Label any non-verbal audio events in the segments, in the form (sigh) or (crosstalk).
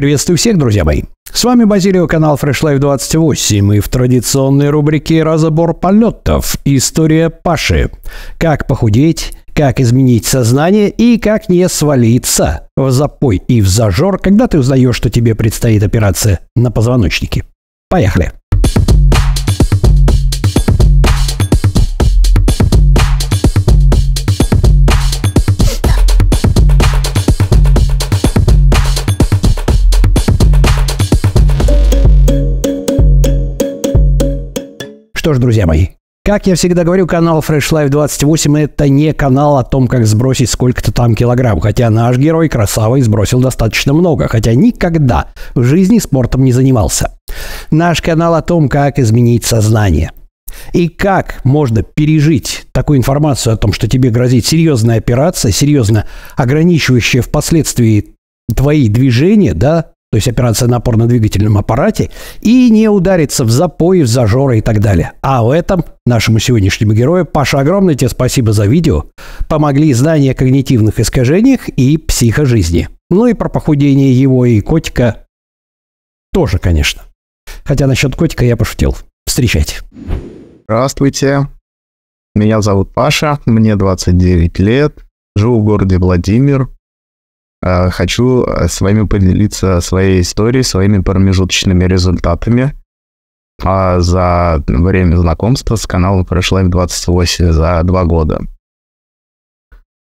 Приветствую всех, друзья мои. С вами Базилио, канал Fresh Life 28 и в традиционной рубрике «Разобор полетов. История Паши. Как похудеть, как изменить сознание и как не свалиться в запой и в зажор, когда ты узнаешь, что тебе предстоит операция на позвоночнике. Поехали! Что ж, друзья мои, как я всегда говорю, канал Fresh Life 28 это не канал о том, как сбросить сколько-то там килограмм, хотя наш герой красавый сбросил достаточно много, хотя никогда в жизни спортом не занимался. Наш канал о том, как изменить сознание. И как можно пережить такую информацию о том, что тебе грозит серьезная операция, серьезно ограничивающая впоследствии твои движения, да, то есть операция на опорно-двигательном аппарате, и не ударится в запои, в зажоры и так далее. А в этом нашему сегодняшнему герою Паша огромное тебе спасибо за видео. Помогли знания о когнитивных искажениях и психожизни. Ну и про похудение его и котика тоже, конечно. Хотя насчет котика я пошутил. Встречайте. Здравствуйте. Меня зовут Паша, мне 29 лет, живу в городе Владимир, Э, хочу э, с вами поделиться своей историей, своими промежуточными результатами а за время знакомства с каналом Fresh Life 28 за два года.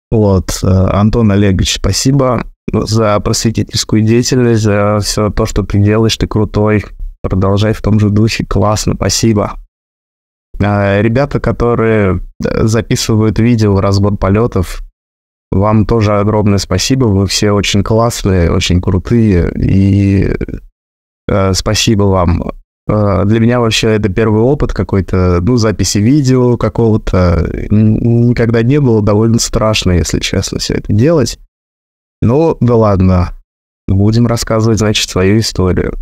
Вот, э, Антон Олегович, спасибо за просветительскую деятельность, за все то, что ты делаешь, ты крутой. Продолжай в том же духе, классно, спасибо. Ребята, которые записывают видео разбор полетов, вам тоже огромное спасибо. Вы все очень классные, очень крутые. И э, спасибо вам. Э, для меня вообще это первый опыт какой-то, ну, записи видео какого-то. Никогда не было. Довольно страшно, если честно, все это делать. Ну, да ладно. Будем рассказывать, значит, свою историю.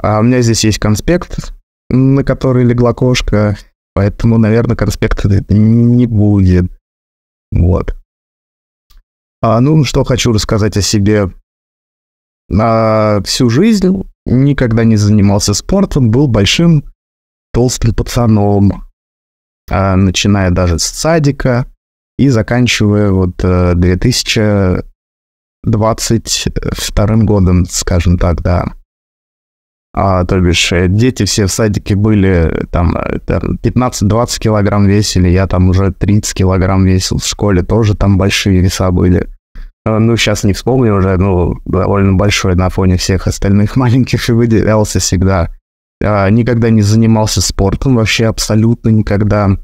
А у меня здесь есть конспект, на который легла кошка, поэтому, наверное, конспекта не будет. Вот. А, ну, что хочу рассказать о себе. на всю жизнь никогда не занимался спортом, был большим толстым пацаном, а, начиная даже с садика и заканчивая вот 2022 э, годом, скажем так, да а, то бишь э, дети все в садике были там, 15-20 э, килограмм весили, я там уже 30 килограмм весил в школе, тоже там большие веса были. А, ну, сейчас не вспомню уже, ну, довольно большой на фоне всех остальных (laughs) маленьких и выделялся всегда. А, никогда не занимался спортом вообще абсолютно никогда.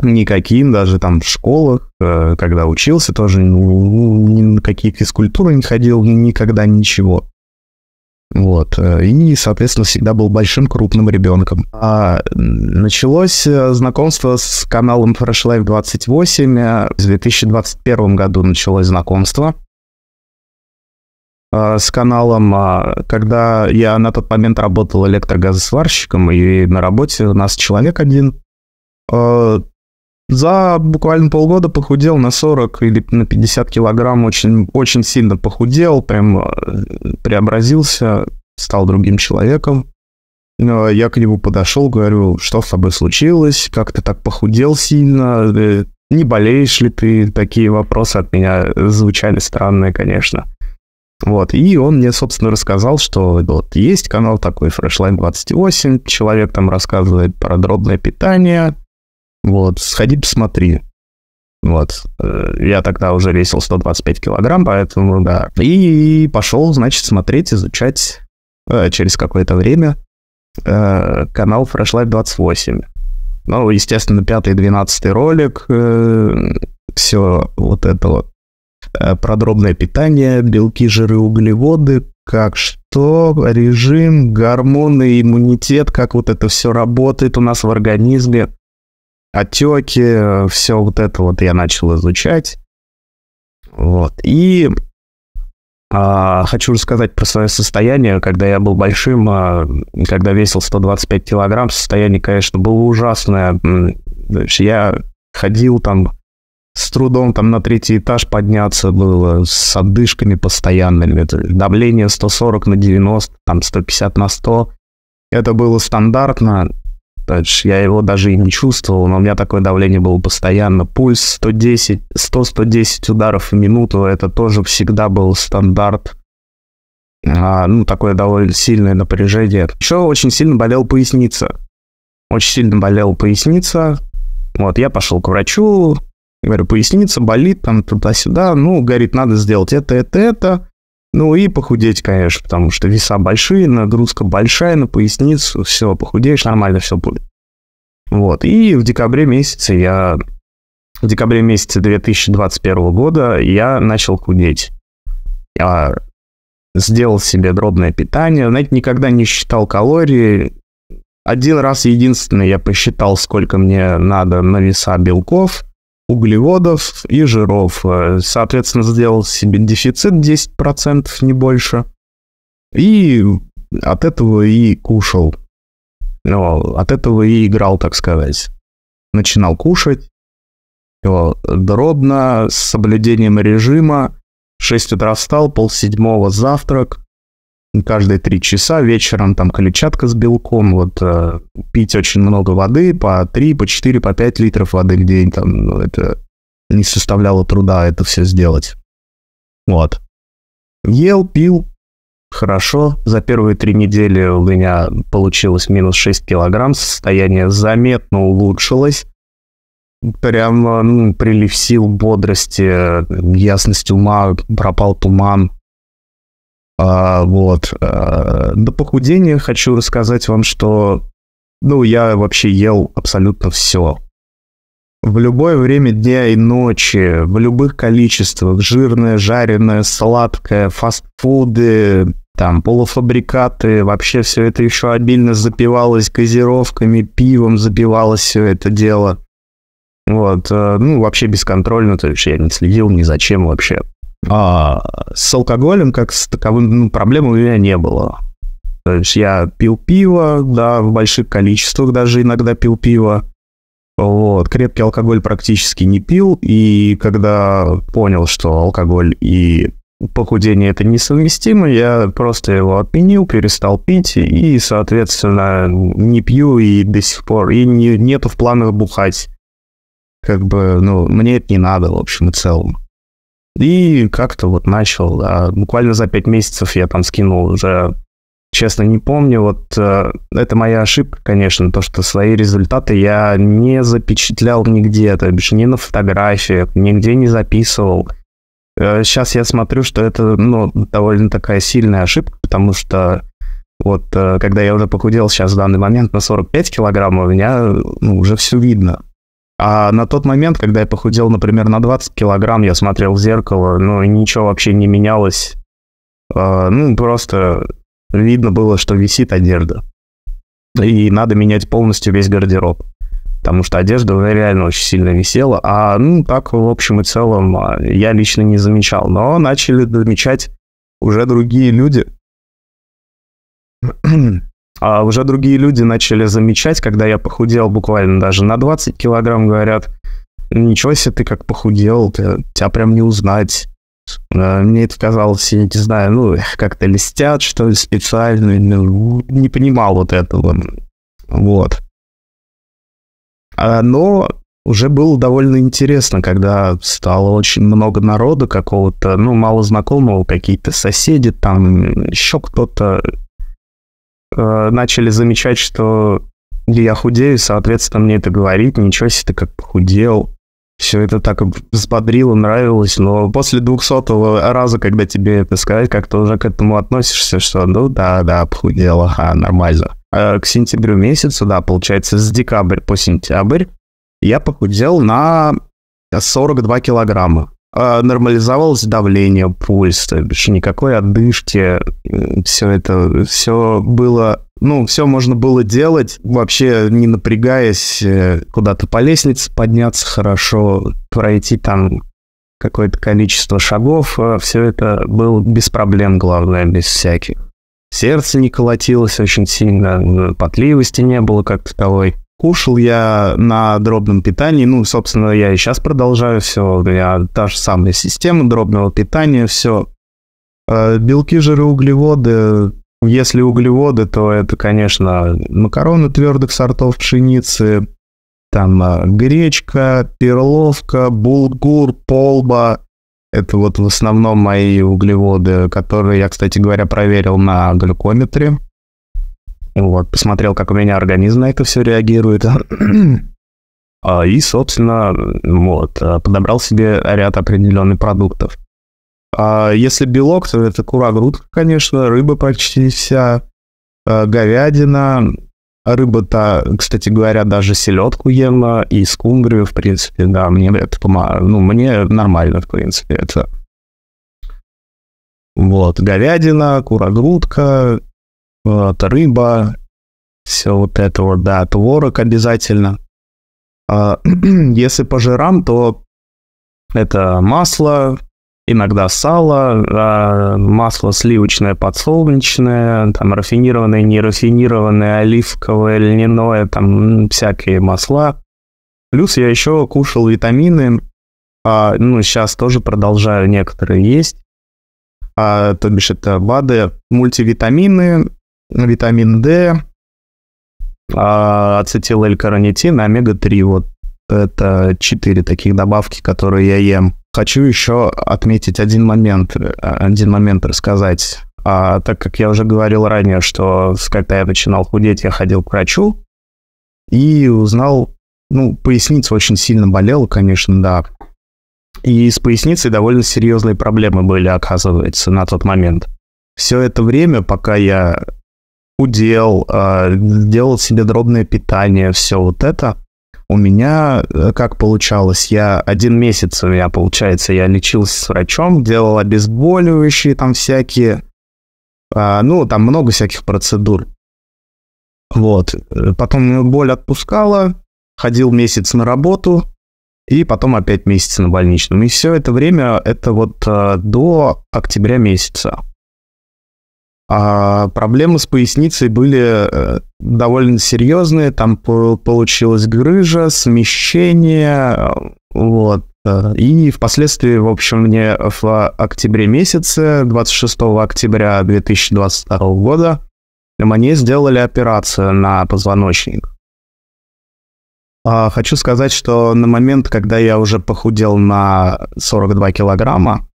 Никаким, даже там в школах, э, когда учился, тоже ни, ну, ни на какие физкультуры не ходил, никогда ничего. Вот. И, соответственно, всегда был большим крупным ребенком. А началось э, знакомство с каналом Fresh Life 28. Э, в 2021 году началось знакомство э, с каналом, а, когда я на тот момент работал электрогазосварщиком, и на работе у нас человек один за буквально полгода похудел на 40 или на 50 килограмм, очень, очень сильно похудел, прям э, преобразился, стал другим человеком. Э, я к нему подошел, говорю, что с тобой случилось, как ты так похудел сильно, э, не болеешь ли ты, такие вопросы от меня звучали странные, конечно. Вот, и он мне, собственно, рассказал, что вот есть канал такой Freshline 28, человек там рассказывает про дробное питание, вот, сходи, посмотри. Вот. Э, я тогда уже весил 125 килограмм, поэтому, да. И пошел, значит, смотреть, изучать э, через какое-то время э, канал Fresh Life 28. Ну, естественно, пятый, двенадцатый ролик, э, все вот это вот. Э, Продробное питание, белки, жиры, углеводы, как что, режим, гормоны, иммунитет, как вот это все работает у нас в организме отеки, э, все вот это вот я начал изучать. Вот. И а, хочу рассказать про свое состояние. Когда я был большим, а, когда весил 125 килограмм, состояние, конечно, было ужасное. Я ходил там с трудом там на третий этаж подняться было, с отдышками постоянными. Давление 140 на 90, там 150 на 100. Это было стандартно. То есть я его даже и не чувствовал, но у меня такое давление было постоянно. Пульс 110, 100-110 ударов в минуту, это тоже всегда был стандарт. А, ну, такое довольно сильное напряжение. Еще очень сильно болел поясница. Очень сильно болела поясница. Вот, я пошел к врачу, говорю, поясница болит, там туда-сюда, ну, говорит, надо сделать это, это, это. Ну и похудеть, конечно, потому что веса большие, нагрузка большая на поясницу, все, похудеешь, нормально все будет. Вот, и в декабре месяце я... В декабре месяце 2021 года я начал худеть. Я сделал себе дробное питание, знаете, никогда не считал калории. Один раз единственный я посчитал, сколько мне надо на веса белков – углеводов и жиров. Э, соответственно, сделал себе дефицит 10%, не больше. И от этого и кушал. Ну, от этого и играл, так сказать. Начинал кушать. Дробно, с соблюдением режима. В 6 утра встал, полседьмого завтрак, каждые три часа вечером там клетчатка с белком, вот э, пить очень много воды, по три по четыре по пять литров воды в день, там, ну, это не составляло труда это все сделать. Вот. Ел, пил, хорошо. За первые три недели у меня получилось минус 6 килограмм, состояние заметно улучшилось. Прям ну, прилив сил, бодрости, э, ясность ума, пропал туман, а, вот. Э, а, до похудения хочу рассказать вам, что ну, я вообще ел абсолютно все. В любое время дня и ночи, в любых количествах, жирное, жареное, сладкое, фастфуды, там, полуфабрикаты, вообще все это еще обильно запивалось газировками, пивом запивалось все это дело. Вот, э, ну, вообще бесконтрольно, то есть я не следил ни за чем вообще. А, с алкоголем как с таковым ну, проблем у меня не было. То есть я пил пиво, да, в больших количествах даже иногда пил пиво. Вот, крепкий алкоголь практически не пил, и когда понял, что алкоголь и похудение это несовместимо, я просто его отменил, перестал пить, и, соответственно, не пью и до сих пор, и не, нету в планах бухать. Как бы, ну, мне это не надо, в общем и целом. И как-то вот начал, да, буквально за пять месяцев я там скинул уже, честно, не помню, вот э, это моя ошибка, конечно, то, что свои результаты я не запечатлял нигде, то бишь ни на фотографиях, нигде не записывал. Э, сейчас я смотрю, что это, ну, довольно такая сильная ошибка, потому что вот э, когда я уже похудел сейчас в данный момент на 45 килограмм, у меня ну, уже все видно. А на тот момент, когда я похудел, например, на 20 килограмм, я смотрел в зеркало, ну, ничего вообще не менялось. А, ну, просто видно было, что висит одежда. И надо менять полностью весь гардероб. Потому что одежда она ну, реально очень сильно висела. А ну так, в общем и целом, а, я лично не замечал. Но начали замечать уже другие люди. (clears throat) (clears throat) а уже другие люди начали замечать, когда я похудел буквально даже на 20 килограмм, говорят, ничего себе, ты как похудел, ты, тебя прям не узнать. Э, мне это казалось, я не знаю, ну, как-то листят, что ли, специально, ну, не понимал вот этого. Вот. А, но уже было довольно интересно, когда стало очень много народу какого-то, ну, мало знакомого, какие-то соседи там, еще кто-то, Э, начали замечать, что я худею, соответственно, мне это говорит, ничего себе, ты как похудел. Все это так взбодрило, нравилось, но после двухсотого раза, когда тебе это сказать, как ты уже к этому относишься, что ну да, да, похудела, а нормально. А к сентябрю месяцу, да, получается, с декабря по сентябрь я похудел на 42 килограмма. А, нормализовалось давление, пульс, то бишь никакой отдышки, э, все это, все было, ну, все можно было делать, вообще не напрягаясь, э, куда-то по лестнице подняться хорошо, пройти там какое-то количество шагов, а, все это было без проблем, главное, без всяких. Сердце не колотилось очень сильно, э, потливости не было как таковой. Кушал я на дробном питании, ну, собственно, я и сейчас продолжаю все, у меня та же самая система дробного питания, все. Э, белки, жиры, углеводы, если углеводы, то это, конечно, макароны твердых сортов пшеницы, там э, гречка, перловка, булгур, полба. Это вот в основном мои углеводы, которые я, кстати говоря, проверил на глюкометре. Вот, посмотрел, как у меня организм на это все реагирует. (clears throat) А, и, собственно, вот, э, подобрал себе ряд определенных продуктов. А если белок, то это кура грудка, конечно, рыба почти вся, э, говядина, рыба-то, кстати говоря, даже селедку ем и скумбрию, в принципе, да, мне это помогает, ну, мне нормально, в принципе, это. Вот, говядина, кура грудка, вот, рыба, все вот это вот, да, творог обязательно. А, (clears throat) если по жирам, то это масло, иногда сало, а масло сливочное, подсолнечное, там рафинированное, нерафинированное, оливковое, льняное, там всякие масла. Плюс я еще кушал витамины, а, ну, сейчас тоже продолжаю некоторые есть, а, то бишь это БАДы, мультивитамины, витамин D, а, ацетилэль-каранитин, омега-3. Вот это четыре таких добавки, которые я ем. Хочу еще отметить один момент, э, один момент рассказать. А, так как я уже говорил ранее, что когда я начинал худеть, я ходил к врачу и узнал, ну, поясница очень сильно болела, конечно, да. И с поясницей довольно серьезные проблемы были, оказывается, на тот момент. Все это время, пока я удел, а, делал себе дробное питание, все вот это. У меня э, как получалось, я один месяц у меня, получается, я лечился с врачом, делал обезболивающие там всякие, а, ну, там много всяких процедур. Вот. Потом боль отпускала, ходил месяц на работу, и потом опять месяц на больничном. И все это время, это вот э, до октября месяца. А проблемы с поясницей были э, довольно серьезные. Там получилась грыжа, смещение, э, вот. Э, и впоследствии, в общем, мне в октябре месяце, 26 октября 2022 года, мне сделали операцию на позвоночник. А хочу сказать, что на момент, когда я уже похудел на 42 килограмма,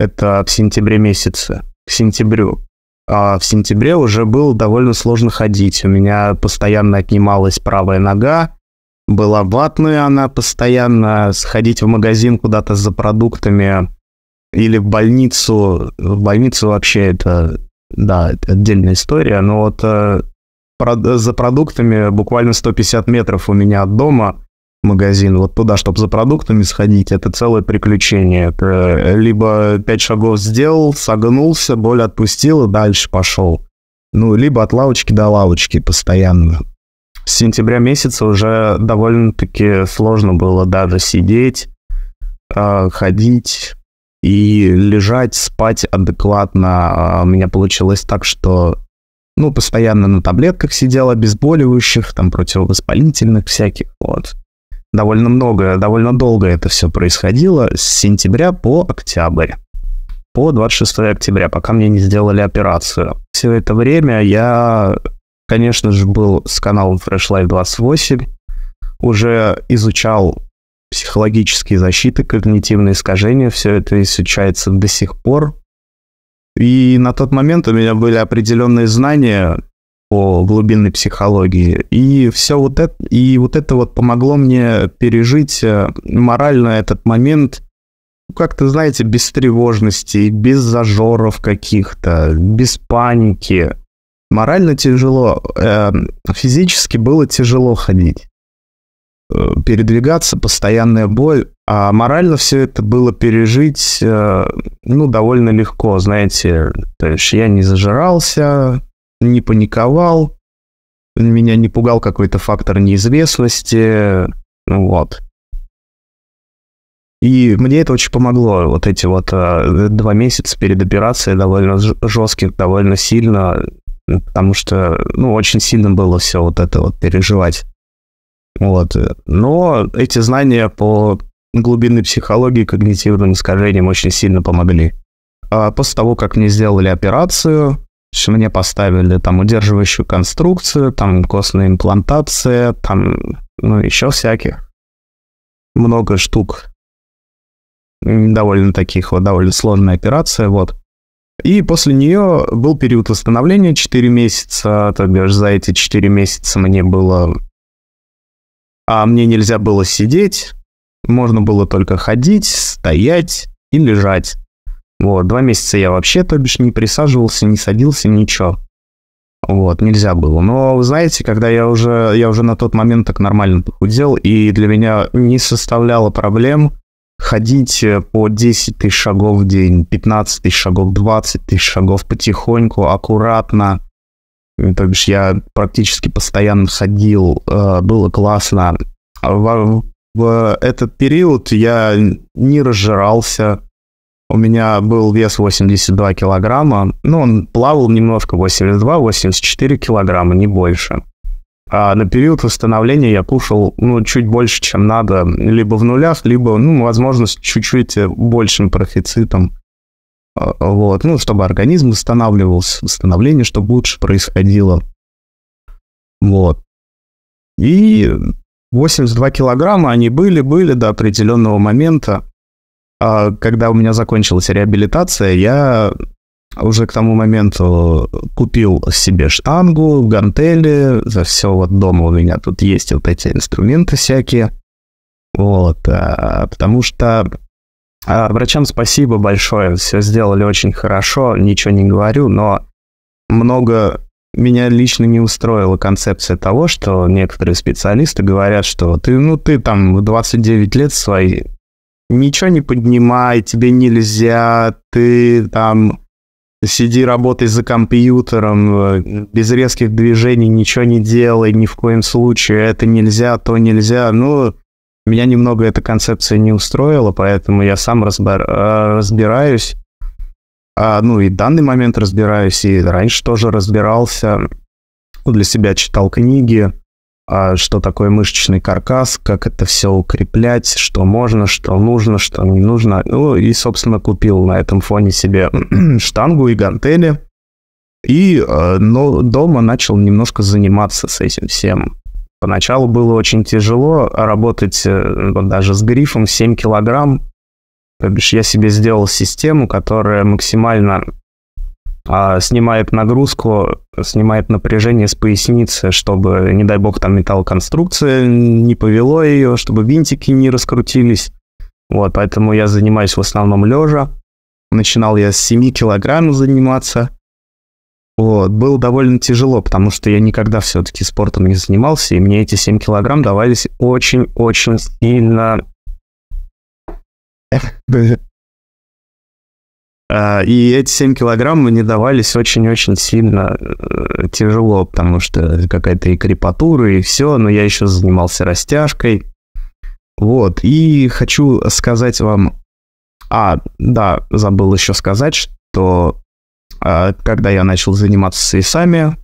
это в сентябре месяце, к сентябрю, а, в сентябре уже было довольно сложно ходить. У меня постоянно отнималась правая нога, была ватная она постоянно, сходить в магазин куда-то за продуктами или в больницу. В больницу вообще это, да, это отдельная история, но вот э, про, за продуктами буквально 150 метров у меня от дома магазин, вот туда, чтобы за продуктами сходить, это целое приключение. либо пять шагов сделал, согнулся, боль отпустил и дальше пошел. Ну, либо от лавочки до лавочки постоянно. С сентября месяца уже довольно-таки сложно было даже сидеть, а, ходить и лежать, спать адекватно. А, у меня получилось так, что ну, постоянно на таблетках сидел, обезболивающих, там, противовоспалительных всяких, вот довольно много, довольно долго это все происходило, с сентября по октябрь, по 26 октября, пока мне не сделали операцию. Все это время я, конечно же, был с каналом Fresh Life 28, уже изучал психологические защиты, когнитивные искажения, все это изучается до сих пор. И на тот момент у меня были определенные знания, по глубинной психологии. И все вот это, и вот это вот помогло мне пережить э, морально этот момент, ну, как-то, знаете, без тревожности, без зажоров каких-то, без паники. Морально тяжело, э, физически было тяжело ходить, э, передвигаться, постоянная боль. А морально все это было пережить, ну, довольно легко, знаете. То есть я не зажирался, не паниковал, меня не пугал какой-то фактор неизвестности, вот. И мне это очень помогло, вот эти вот э, два месяца перед операцией довольно жестких, довольно сильно, потому что, ну, очень сильно было все вот это вот переживать. Вот. Но эти знания по глубинной психологии, когнитивным искажениям очень сильно помогли. А после того, как мне сделали операцию, есть мне поставили там удерживающую конструкцию, там костная имплантация, там, ну, еще всяких. Много штук. Довольно таких вот, довольно сложная операция, вот. И после нее был период восстановления 4 месяца, то бишь за эти 4 месяца мне было... А мне нельзя было сидеть, можно было только ходить, стоять и лежать. Вот, два месяца я вообще, то бишь, не присаживался, не садился, ничего. Вот, нельзя было. Но, вы знаете, когда я уже, я уже на тот момент так нормально похудел, и для меня не составляло проблем ходить э, по 10 тысяч шагов в день, 15 тысяч шагов, 20 тысяч шагов потихоньку, аккуратно. То бишь я практически постоянно ходил, э, было классно. А в, в этот период я не разжирался, у меня был вес 82 килограмма. Ну, он плавал немножко, 82-84 килограмма, не больше. А на период восстановления я кушал, ну, чуть больше, чем надо, либо в нулях, либо, ну, возможно, с чуть-чуть большим профицитом. А, вот, ну, чтобы организм восстанавливался, восстановление, чтобы лучше происходило. Вот. И 82 килограмма они были, были до определенного момента. А когда у меня закончилась реабилитация, я уже к тому моменту купил себе штангу, гантели, за все вот дома у меня тут есть вот эти инструменты всякие. Вот, а, потому что а, врачам спасибо большое, все сделали очень хорошо, ничего не говорю, но много меня лично не устроила концепция того, что некоторые специалисты говорят, что ты, ну, ты там в 29 лет свои ничего не поднимай, тебе нельзя, ты там сиди, работай за компьютером, э, без резких движений ничего не делай, ни в коем случае, это нельзя, то нельзя. Ну, меня немного эта концепция не устроила, поэтому я сам разбир... Э, разбираюсь. А, ну и в данный момент разбираюсь, и раньше тоже разбирался. ну Для себя читал книги, а что такое мышечный каркас, как это все укреплять, что можно, что нужно, что не нужно. Ну и, собственно, купил на этом фоне себе (clears throat) штангу и гантели. И э, но дома начал немножко заниматься с этим всем. Поначалу было очень тяжело работать вот э, ну, даже с грифом 7 килограмм. То бишь я себе сделал систему, которая максимально а, снимает нагрузку, снимает напряжение с поясницы, чтобы, не дай бог, там металлоконструкция не повело ее, чтобы винтики не раскрутились. Вот, поэтому я занимаюсь в основном лежа. Начинал я с 7 килограмм заниматься. Вот, было довольно тяжело, потому что я никогда все-таки спортом не занимался, и мне эти 7 килограмм давались очень-очень сильно (laughs) А, и эти 7 килограмм мне давались очень-очень сильно э, тяжело, потому что какая-то и крепатура, и все, но я еще занимался растяжкой. Вот, и хочу сказать вам... А, да, забыл еще сказать, что а, когда я начал заниматься сейсами,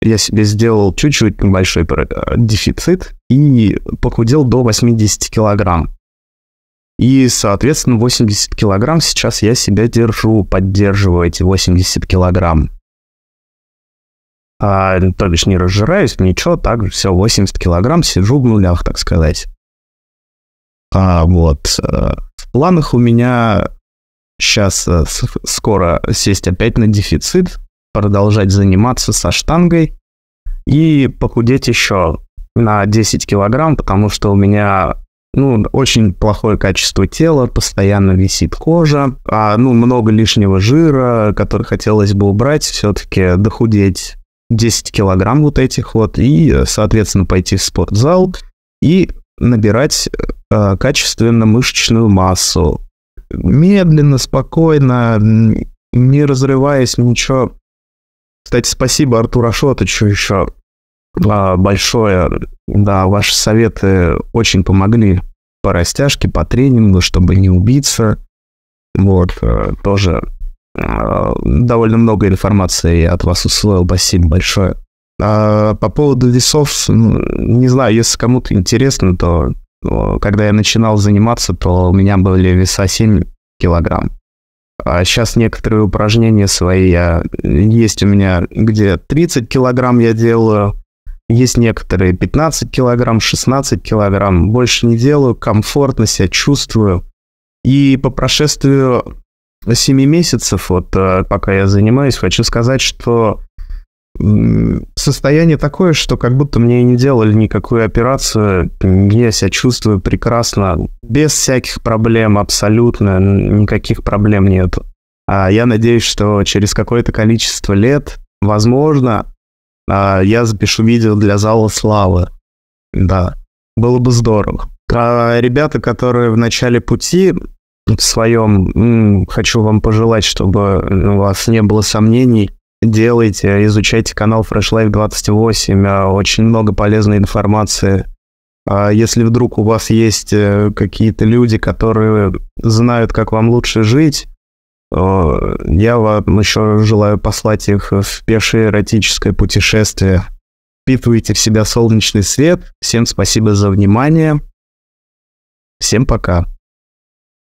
я себе сделал чуть-чуть небольшой э, дефицит и похудел до 80 килограмм. И, соответственно, 80 килограмм сейчас я себя держу, поддерживаю эти 80 килограмм. А, то бишь не разжираюсь, ничего, так же все, 80 килограмм, сижу в нулях, так сказать. А вот э, в планах у меня сейчас э, скоро сесть опять на дефицит, продолжать заниматься со штангой и похудеть еще на 10 килограмм, потому что у меня ну, очень плохое качество тела, постоянно висит кожа, а, ну, много лишнего жира, который хотелось бы убрать, все-таки дохудеть 10 килограмм вот этих вот, и, соответственно, пойти в спортзал и набирать э, качественно мышечную массу. Медленно, спокойно, не разрываясь, ничего. Кстати, спасибо Артура Шотычу еще большое. Да, ваши советы очень помогли по растяжке, по тренингу, чтобы не убиться. Вот, э, тоже э, довольно много информации я от вас усвоил. Спасибо большое. А по поводу весов, ну, не знаю, если кому-то интересно, то когда я начинал заниматься, то у меня были веса 7 килограмм. А сейчас некоторые упражнения свои я, есть у меня, где 30 килограмм я делаю, есть некоторые 15 килограмм, 16 килограмм. Больше не делаю, комфортно себя чувствую. И по прошествию 7 месяцев, вот э, пока я занимаюсь, хочу сказать, что состояние такое, что как будто мне не делали никакую операцию. Я себя чувствую прекрасно, без всяких проблем, абсолютно никаких проблем нет. А я надеюсь, что через какое-то количество лет, возможно, а, я запишу видео для зала славы. Да, было бы здорово. А ребята, которые в начале пути в своем, хочу вам пожелать, чтобы у вас не было сомнений, делайте, изучайте канал Fresh Life 28, а, очень много полезной информации. А если вдруг у вас есть э, какие-то люди, которые знают, как вам лучше жить, я вам еще желаю послать их в пешее эротическое путешествие. Впитывайте в себя солнечный свет. Всем спасибо за внимание. Всем пока.